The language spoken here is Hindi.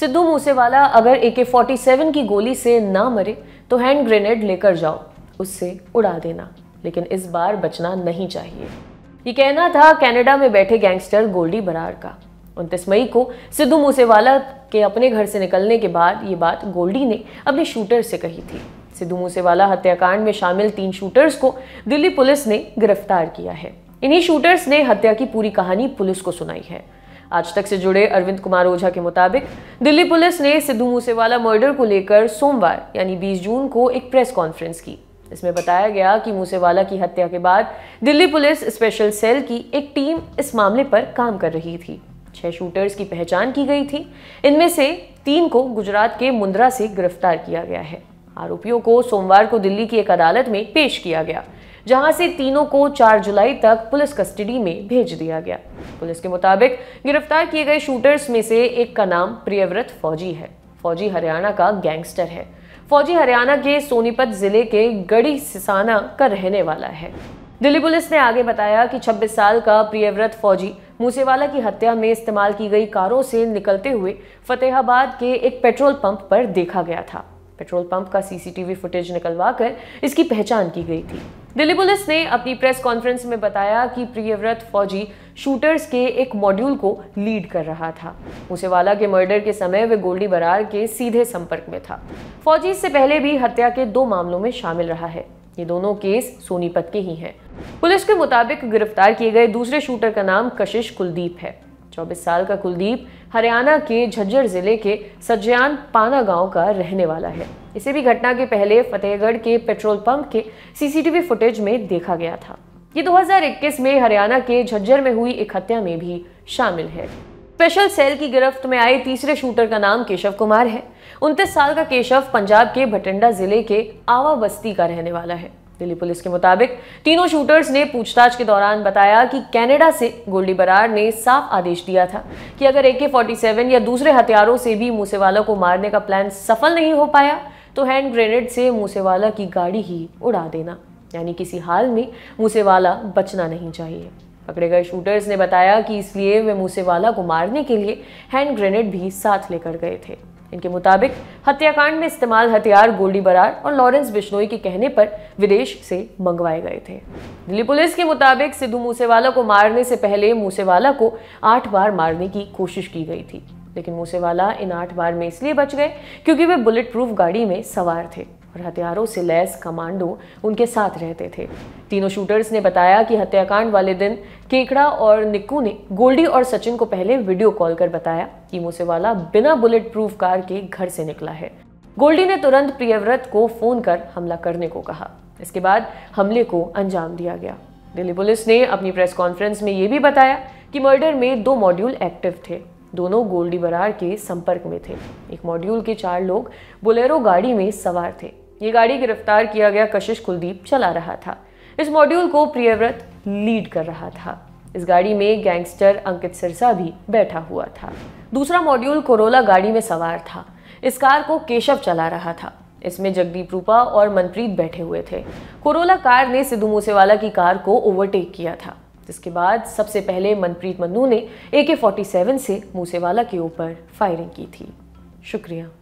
सिद्धू मूसेवाला अगर ए के फोर्टी सेवन की गोली से ना मरे तो हैंड ग्रेनेड लेकर जाओ उससे उड़ा देना लेकिन इस बार बचना नहीं चाहिए ये कहना था कनाडा में बैठे गैंगस्टर गोल्डी बरार का उनतीस मई को सिद्धू मूसेवाला के अपने घर से निकलने के बाद ये बात गोल्डी ने अपने शूटर से कही थी सिद्धू मूसेवाला हत्याकांड में शामिल तीन शूटर्स को दिल्ली पुलिस ने गिरफ्तार किया है इन्हीं शूटर्स ने हत्या की पूरी कहानी पुलिस को सुनाई है आज तक से जुड़े अरविंद कुमार ओझा के मुताबिक दिल्ली पुलिस ने सिद्धू मूसेवाला मर्डर को लेकर सोमवार यानी 20 जून को एक प्रेस कॉन्फ्रेंस की इसमें बताया गया कि मूसेवाला की हत्या के बाद दिल्ली पुलिस स्पेशल सेल की एक टीम इस मामले पर काम कर रही थी छह शूटर्स की पहचान की गई थी इनमें से तीन को गुजरात के मुंद्रा से गिरफ्तार किया गया है आरोपियों को सोमवार को दिल्ली की एक अदालत में पेश किया गया जहां से तीनों को 4 जुलाई तक पुलिस कस्टडी में भेज दिया गया पुलिस के मुताबिक गिरफ्तार किए गए शूटर्स में से एक का नाम प्रियव्रत फौजी है फौजी हरियाणा का गैंगस्टर है फौजी हरियाणा के सोनीपत जिले के गढ़ी सिसाना का रहने वाला है दिल्ली पुलिस ने आगे बताया कि 26 साल का प्रियव्रत फौजी मूसेवाला की हत्या में इस्तेमाल की गई कारों से निकलते हुए फतेहाबाद के एक पेट्रोल पंप पर देखा गया था पेट्रोल पंप का सीसीटीवी फुटेज निकलवाकर इसकी पहचान की गई थी दिल्ली पुलिस ने अपनी प्रेस कॉन्फ्रेंस में बताया कि प्रियव्रत फौजी शूटर्स के एक मॉड्यूल को लीड कर रहा था मूसेवाला के मर्डर के समय वे गोल्डी बरार के सीधे संपर्क में था फौजी इससे पहले भी हत्या के दो मामलों में शामिल रहा है ये दोनों केस सोनीपत के ही हैं पुलिस के मुताबिक गिरफ्तार किए गए दूसरे शूटर का नाम कशिश कुलदीप है 24 साल का कुलदीप हरियाणा के झज्जर जिले के सज्जान पाना गांव का रहने वाला है इसे भी घटना के पहले फतेहगढ़ के पेट्रोल पंप के सीसीटीवी फुटेज में देखा गया था ये 2021 में हरियाणा के झज्जर में हुई एक हत्या में भी शामिल है स्पेशल सेल की गिरफ्त में आए तीसरे शूटर का नाम केशव कुमार है उनतीस साल का केशव पंजाब के भटिंडा जिले के आवा बस्ती का रहने वाला है दिल्ली पुलिस के मुताबिक तीनों शूटर्स ने पूछताछ के दौरान बताया कि कनाडा से गोल्डी बरार ने साफ आदेश दिया था कि अगर ए के या दूसरे हथियारों से भी मूसेवाला को मारने का प्लान सफल नहीं हो पाया तो हैंड ग्रेनेड से मूसेवाला की गाड़ी ही उड़ा देना यानी किसी हाल में मूसेवाला बचना नहीं चाहिए पकड़े गए शूटर्स ने बताया कि इसलिए वे मूसेवाला को मारने के लिए हैंड ग्रेनेड भी साथ लेकर गए थे इनके मुताबिक हत्याकांड में इस्तेमाल हथियार गोल्डी बरार और लॉरेंस बिश्नोई के कहने पर विदेश से मंगवाए गए थे दिल्ली पुलिस के मुताबिक सिद्धू मूसेवाला को मारने से पहले मूसेवाला को आठ बार मारने की कोशिश की गई थी लेकिन मूसेवाला इन आठ बार में इसलिए बच गए क्योंकि वे बुलेट प्रूफ गाड़ी में सवार थे और हथियारों से लैस कमांडो उनके साथ रहते थे तीनों शूटर्स ने बताया कि हत्याकांड वाले दिन केकड़ा और निक्कू ने गोल्डी और सचिन को पहले वीडियो कॉल कर बताया कि मूसेवाला बिना बुलेट प्रूफ कार के घर से निकला है गोल्डी ने तुरंत प्रियव्रत को फोन कर हमला करने को कहा इसके बाद हमले को अंजाम दिया गया दिल्ली पुलिस ने अपनी प्रेस कॉन्फ्रेंस में ये भी बताया कि मर्डर में दो मॉड्यूल एक्टिव थे दोनों गोल्डी बरार के संपर्क में थे एक मॉड्यूल के चार लोग बोलेरो गाड़ी में सवार थे ये गाड़ी गिरफ्तार किया गया कशिश कुलदीप चला रहा था इस मॉड्यूल को प्रियव्रत लीड कर रहा था इस गाड़ी में गैंगस्टर अंकित सिरसा भी बैठा हुआ था दूसरा मॉड्यूल कोरोला गाड़ी में सवार था इस कार को केशव चला रहा था इसमें जगदीप रूपा और मनप्रीत बैठे हुए थे कोरोला कार ने सिद्धू मूसेवाला की कार को ओवरटेक किया था जिसके बाद सबसे पहले मनप्रीत मन्नू ने ए के फोर्टी सेवन से मूसेवाला के ऊपर फायरिंग की थी शुक्रिया